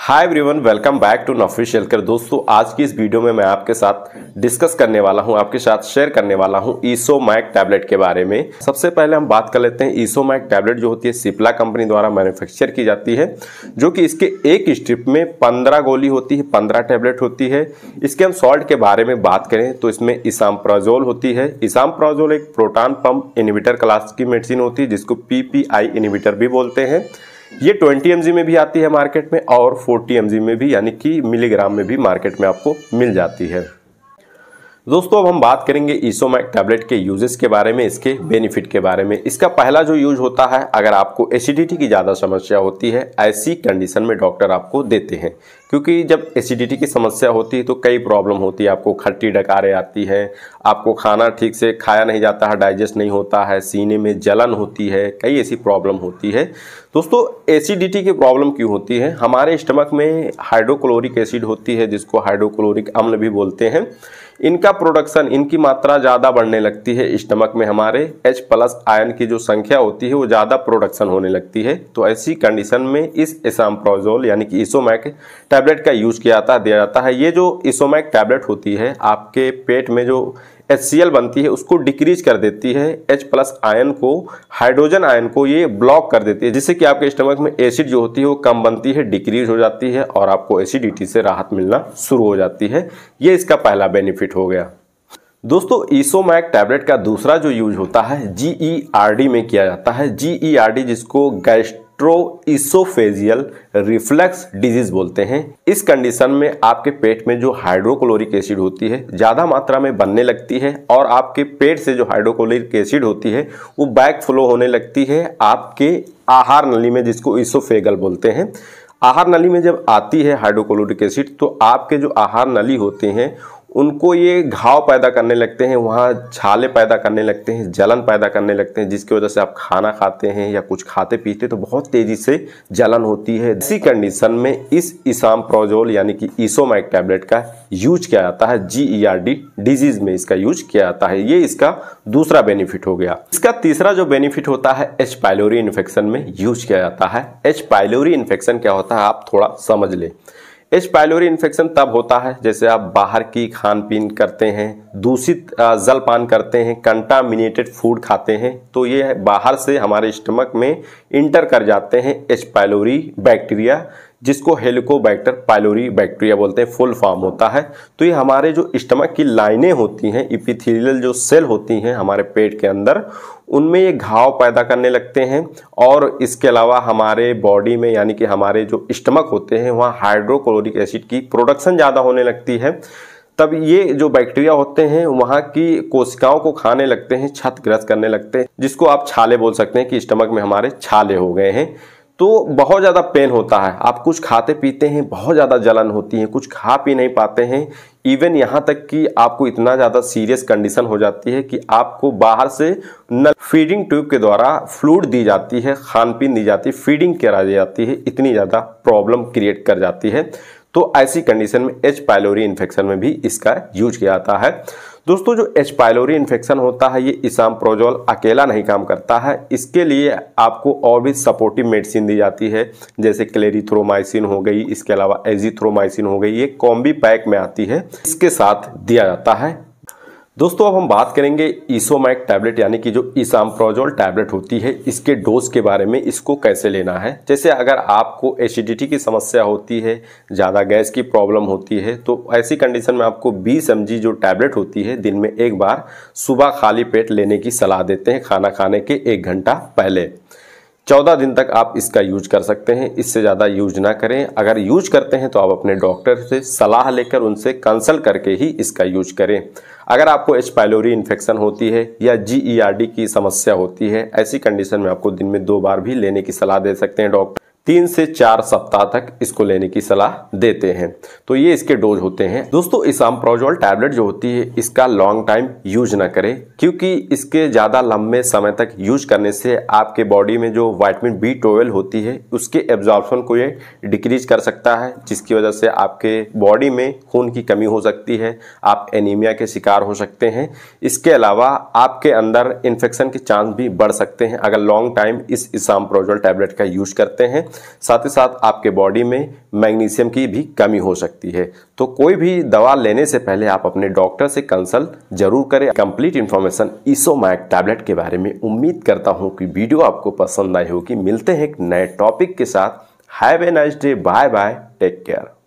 hi everyone welcome back to नफिश हेल्कर दोस्तों आज की इस वीडियो में मैं आपके साथ डिस्कस करने वाला हूं आपके साथ शेयर करने वाला हूं मैक टैबलेट के बारे में सबसे पहले हम बात कर लेते हैं ईसो मैक टैबलेट जो होती है सिप्ला कंपनी द्वारा मैन्युफैक्चर की जाती है जो कि इसके एक स्ट्रिप में पंद्रह गोली होती है पंद्रह टैबलेट होती है इसके हम सॉल्ट के बारे में बात करें तो इसमें इसामप्राजोल होती है इसामप्राजोल एक प्रोटान पम्प इनिविटर क्लास की मेडिसिन होती है जिसको पी इनिविटर भी बोलते हैं ये 20 एम में भी आती है मार्केट में और 40 एम में भी यानी कि मिलीग्राम में भी मार्केट में आपको मिल जाती है दोस्तों अब हम बात करेंगे ईसोमैक टैबलेट के यूजेस के बारे में इसके बेनिफिट के बारे में इसका पहला जो यूज होता है अगर आपको एसिडिटी की ज़्यादा समस्या होती है ऐसी कंडीशन में डॉक्टर आपको देते हैं क्योंकि जब एसिडिटी की समस्या होती है तो कई प्रॉब्लम होती है आपको खट्टी डकारें आती है आपको खाना ठीक से खाया नहीं जाता है डाइजेस्ट नहीं होता है सीने में जलन होती है कई ऐसी प्रॉब्लम होती है दोस्तों एसिडिटी की प्रॉब्लम क्यों होती है हमारे स्टमक में हाइड्रोक्लोरिक एसिड होती है जिसको हाइड्रोक्लोरिक अम्ल भी बोलते हैं इनका प्रोडक्शन इनकी मात्रा ज़्यादा बढ़ने लगती है स्टमक में हमारे H प्लस आयन की जो संख्या होती है वो ज़्यादा प्रोडक्शन होने लगती है तो ऐसी कंडीशन में इस एसाम्प्रोजोल यानी कि इसोमैक टैबलेट का यूज किया जाता है दिया जाता है ये जो इसोमैक टैबलेट होती है आपके पेट में जो एच बनती है उसको डिक्रीज कर देती है एच प्लस आयन को हाइड्रोजन आयन को ये ब्लॉक कर देती है जिससे कि आपके स्टमक में एसिड जो होती है वो कम बनती है डिक्रीज हो जाती है और आपको एसिडिटी से राहत मिलना शुरू हो जाती है ये इसका पहला बेनिफिट हो गया दोस्तों ईसोमैक टैबलेट का दूसरा जो यूज होता है जी ई आर डी में किया जाता है जी ई आर डी जिसको गैस्ट गैस्ट्रोइसोफेजियल रिफ्लेक्स डिजीज बोलते हैं इस कंडीशन में आपके पेट में जो हाइड्रोक्लोरिक एसिड होती है ज़्यादा मात्रा में बनने लगती है और आपके पेट से जो हाइड्रोक्लोरिक एसिड होती है वो बैक फ्लो होने लगती है आपके आहार नली में जिसको इसोफेगल बोलते हैं आहार नली में जब आती है हाइड्रोक्लोरिक एसिड तो आपके जो आहार नली होते हैं उनको ये घाव पैदा करने लगते हैं वहाँ छाले पैदा करने लगते हैं जलन पैदा करने लगते हैं जिसकी वजह से आप खाना खाते हैं या कुछ खाते पीते तो बहुत तेज़ी से जलन होती है इसी कंडीशन में इस इसाम प्रोजोल यानी कि ईसोमाइक टैबलेट का यूज किया जाता है G E R D disease में इसका यूज किया जाता है ये इसका दूसरा बेनिफिट हो गया इसका तीसरा जो बेनिफिट होता है एच पायलोरी इन्फेक्शन में यूज किया जाता है एच पायलोरी इन्फेक्शन क्या होता है आप थोड़ा समझ लें एच पायलोरी इन्फेक्शन तब होता है जैसे आप बाहर की खान पीन करते हैं दूषित जल पान करते हैं कंटामिनेटेड फूड खाते हैं तो ये बाहर से हमारे स्टमक में इंटर कर जाते हैं एच पायलोरी बैक्टीरिया जिसको हेलिकोबैक्टर पाइलोरी बैक्टीरिया बोलते हैं फुल फॉर्म होता है तो ये हमारे जो स्टमक की लाइनें होती हैं इपिथीलियल जो सेल होती हैं हमारे पेट के अंदर उनमें ये घाव पैदा करने लगते हैं और इसके अलावा हमारे बॉडी में यानी कि हमारे जो स्टमक होते हैं वहाँ हाइड्रोक्लोरिक एसिड की प्रोडक्शन ज़्यादा होने लगती है तब ये जो बैक्टीरिया होते हैं वहाँ की कोशिकाओं को खाने लगते हैं छत ग्रस्त करने लगते हैं जिसको आप छाले बोल सकते हैं कि स्टमक में हमारे छाले हो गए हैं तो बहुत ज़्यादा पेन होता है आप कुछ खाते पीते हैं बहुत ज़्यादा जलन होती है कुछ खा पी नहीं पाते हैं इवन यहाँ तक कि आपको इतना ज़्यादा सीरियस कंडीशन हो जाती है कि आपको बाहर से नल फीडिंग ट्यूब के द्वारा फ्लूड दी जाती है खान पीन दी जाती है फीडिंग करा दी जाती है इतनी ज़्यादा प्रॉब्लम क्रिएट कर जाती है तो ऐसी कंडीशन में एच पायलोरी इन्फेक्शन में भी इसका यूज किया जाता है दोस्तों जो एच पायलोरी इन्फेक्शन होता है ये इसाम प्रोजोल अकेला नहीं काम करता है इसके लिए आपको और भी सपोर्टिव मेडिसिन दी जाती है जैसे क्लेरिथ्रोमाइसिन हो गई इसके अलावा एजीथ्रोमाइसिन हो गई ये कॉम्बी पैक में आती है इसके साथ दिया जाता है दोस्तों अब हम बात करेंगे ईसोमैक टैबलेट यानी कि जो ईसामप्रोजोल टैबलेट होती है इसके डोज के बारे में इसको कैसे लेना है जैसे अगर आपको एसिडिटी की समस्या होती है ज़्यादा गैस की प्रॉब्लम होती है तो ऐसी कंडीशन में आपको 20 एम जो टैबलेट होती है दिन में एक बार सुबह खाली पेट लेने की सलाह देते हैं खाना खाने के एक घंटा पहले चौदह दिन तक आप इसका यूज कर सकते हैं इससे ज़्यादा यूज ना करें अगर यूज करते हैं तो आप अपने डॉक्टर से सलाह लेकर उनसे कंसल्ट करके ही इसका यूज करें अगर आपको एच पायलोरी इन्फेक्शन होती है या जी e की समस्या होती है ऐसी कंडीशन में आपको दिन में दो बार भी लेने की सलाह दे सकते हैं डॉक्टर तीन से चार सप्ताह तक इसको लेने की सलाह देते हैं तो ये इसके डोज होते हैं दोस्तों इसामप्रोजोल टैबलेट जो होती है इसका लॉन्ग टाइम यूज ना करें क्योंकि इसके ज़्यादा लंबे समय तक यूज करने से आपके बॉडी में जो वाइटमिन बी ट्वेल्व होती है उसके एब्जॉर्बन को ये डिक्रीज कर सकता है जिसकी वजह से आपके बॉडी में खून की कमी हो सकती है आप एनीमिया के शिकार हो सकते हैं इसके अलावा आपके अंदर इन्फेक्शन के चांस भी बढ़ सकते हैं अगर लॉन्ग टाइम इस इसाम्प्रोजोल टैबलेट का यूज करते हैं साथ ही साथ आपके बॉडी में मैग्नीशियम की भी कमी हो सकती है तो कोई भी दवा लेने से पहले आप अपने डॉक्टर से कंसल्ट जरूर करें कंप्लीट इन्फॉर्मेशन ईसोमैक टैबलेट के बारे में उम्मीद करता हूँ कि वीडियो आपको पसंद आई होगी मिलते हैं एक नए टॉपिक के साथ have a nice day bye bye take care